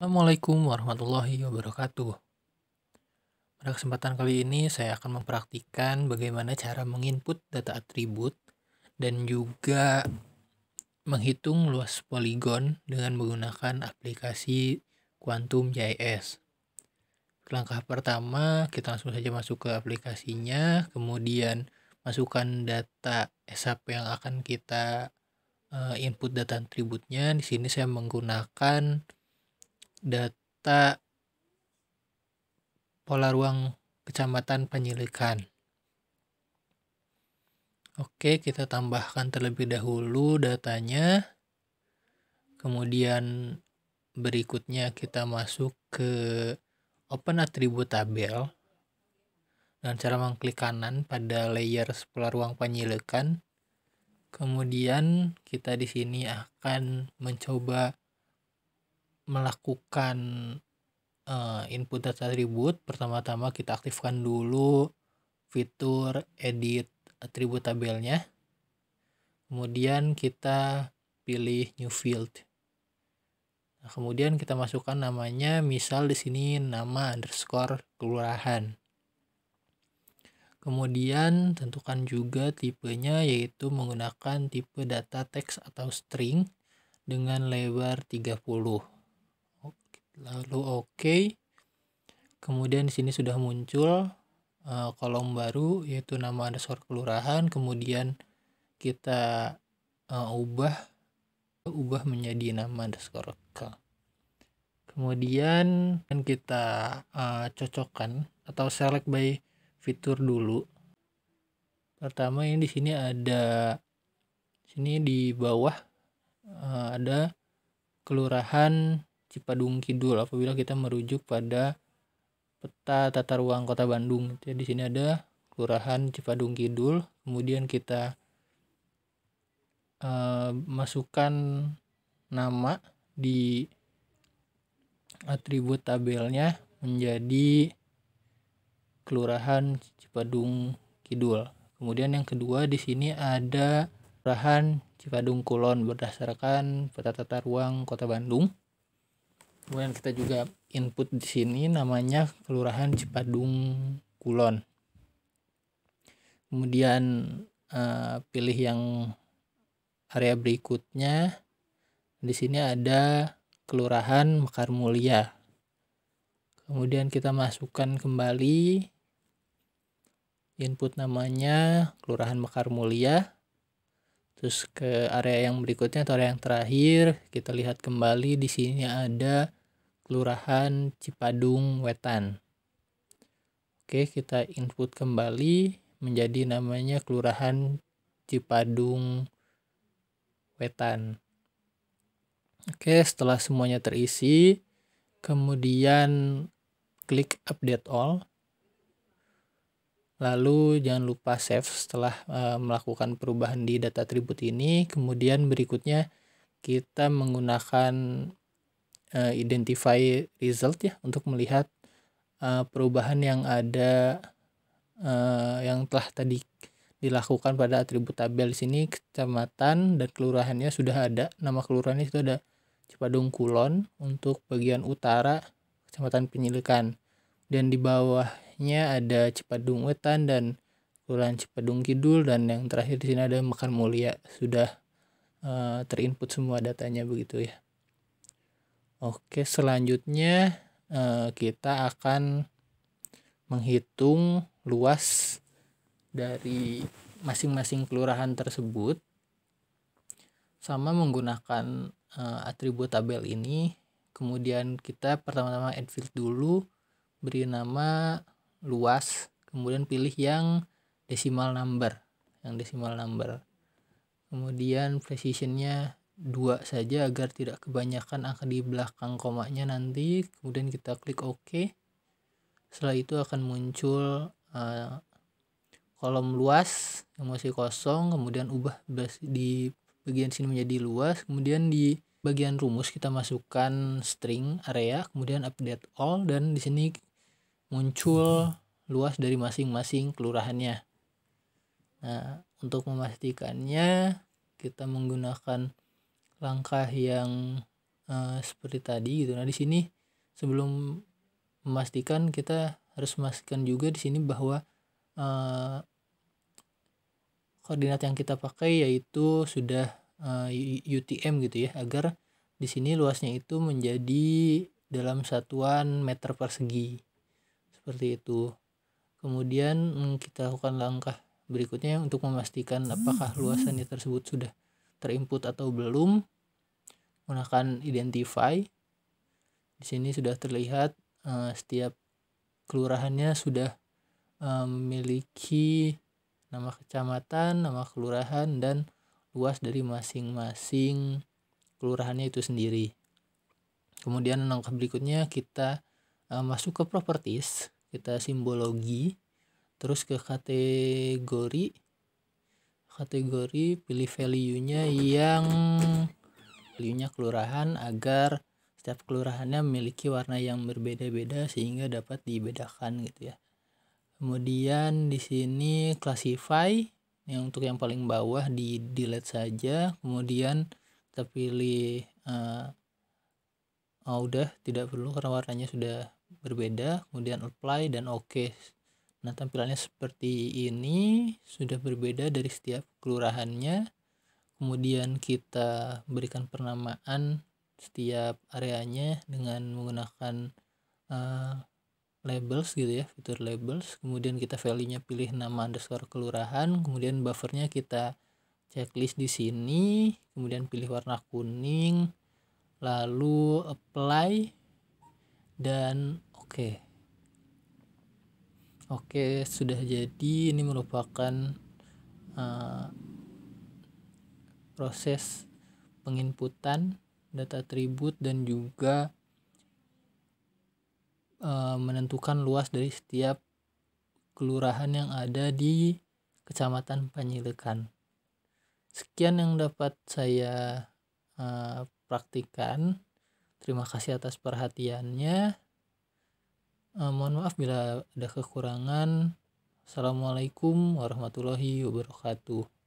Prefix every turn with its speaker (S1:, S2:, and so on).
S1: Assalamualaikum warahmatullahi wabarakatuh. Pada kesempatan kali ini saya akan mempraktikkan bagaimana cara menginput data atribut dan juga menghitung luas poligon dengan menggunakan aplikasi Quantum JS. Langkah pertama, kita langsung saja masuk ke aplikasinya, kemudian masukkan data SAP yang akan kita eh, input data atributnya. Di sini saya menggunakan data pola ruang Kecamatan Penyilikan. Oke, kita tambahkan terlebih dahulu datanya. Kemudian berikutnya kita masuk ke Open atribut Tabel. Dan cara mengklik kanan pada layer pola ruang penyilikan. Kemudian kita di sini akan mencoba melakukan uh, input atribut pertama-tama kita aktifkan dulu fitur edit atribut tabelnya kemudian kita pilih new field nah, kemudian kita masukkan namanya misal di sini nama underscore kelurahan kemudian tentukan juga tipenya yaitu menggunakan tipe data teks atau string dengan lebar 30 lalu oke okay. kemudian di sini sudah muncul uh, kolom baru yaitu nama underscore kelurahan kemudian kita uh, ubah ubah menjadi nama underscore k kemudian kan kita uh, cocokkan atau select by fitur dulu pertama ini di sini ada sini di bawah uh, ada kelurahan Cipadung Kidul apabila kita merujuk pada peta tata ruang Kota Bandung. Jadi ya, di sini ada Kelurahan Cipadung Kidul, kemudian kita uh, masukkan nama di atribut tabelnya menjadi Kelurahan Cipadung Kidul. Kemudian yang kedua di sini ada Kelurahan Cipadung Kulon berdasarkan peta tata ruang Kota Bandung kemudian kita juga input di sini namanya kelurahan Cipadung Kulon kemudian eh, pilih yang area berikutnya di sini ada kelurahan Mekar Mulia kemudian kita masukkan kembali input namanya kelurahan Mekar Mulia terus ke area yang berikutnya atau area yang terakhir kita lihat kembali di sini ada Kelurahan Cipadung Wetan. Oke, kita input kembali menjadi namanya Kelurahan Cipadung Wetan. Oke, setelah semuanya terisi, kemudian klik update all. Lalu jangan lupa save setelah e, melakukan perubahan di data atribut ini. Kemudian berikutnya kita menggunakan uh, identify result ya untuk melihat uh, perubahan yang ada uh, yang telah tadi dilakukan pada atribut tabel di sini kecamatan dan kelurahannya sudah ada nama kelurahannya itu ada Cipadung Kulon untuk bagian utara kecamatan Penyilikan dan di bawahnya ada Cipadung Wetan dan kelurahan Cipadung Kidul dan yang terakhir di sini ada Mekar Mulia sudah uh, terinput semua datanya begitu ya Oke, selanjutnya eh, kita akan menghitung luas dari masing-masing kelurahan tersebut sama menggunakan eh, atribut tabel ini. Kemudian kita pertama-tama field dulu beri nama luas, kemudian pilih yang decimal number, yang decimal number. Kemudian precisionnya dua saja agar tidak kebanyakan angka di belakang komanya nanti kemudian kita klik OK setelah itu akan muncul uh, kolom luas yang masih kosong kemudian ubah di bagian sini menjadi luas kemudian di bagian rumus kita masukkan string area kemudian update all dan di sini muncul luas dari masing-masing kelurahannya nah untuk memastikannya kita menggunakan langkah yang uh, seperti tadi gitu. Nah, di sini sebelum memastikan kita harus memastikan juga di sini bahwa uh, koordinat yang kita pakai yaitu sudah uh, eh, UTM gitu ya agar di sini luasnya itu menjadi dalam satuan meter persegi seperti itu kemudian mm, kita lakukan langkah berikutnya untuk memastikan apakah luasannya tersebut sudah terinput atau belum gunakan identify di sini sudah terlihat uh, setiap kelurahannya sudah eh, memiliki nama kecamatan, nama kelurahan dan luas dari masing-masing kelurahannya itu sendiri. Kemudian langkah berikutnya kita uh, masuk ke properties, kita simbologi, terus ke kategori, kategori pilih value-nya yang value-nya kelurahan agar setiap kelurahannya memiliki warna yang berbeda-beda sehingga dapat dibedakan gitu ya. Kemudian di sini classify yang untuk yang paling bawah di delete saja. Kemudian kita pilih uh, oh, udah tidak perlu karena warnanya sudah berbeda. Kemudian apply dan oke. Okay. Nah, tampilannya seperti ini, sudah berbeda dari setiap kelurahannya. Kemudian kita berikan pernamaan setiap areanya dengan menggunakan uh, labels gitu ya, fitur labels. Kemudian kita value-nya pilih nama underscore kelurahan, kemudian buffernya kita checklist di sini, kemudian pilih warna kuning, lalu apply dan oke. Okay Oke, sudah jadi. Ini merupakan uh, proses penginputan data atribut dan juga uh, menentukan luas dari setiap kelurahan yang ada di Kecamatan Panyilekan. Sekian yang dapat saya uh, praktikan. Terima kasih atas perhatiannya. Uh, mohon maaf bila ada kekurangan. Assalamualaikum warahmatullahi wabarakatuh.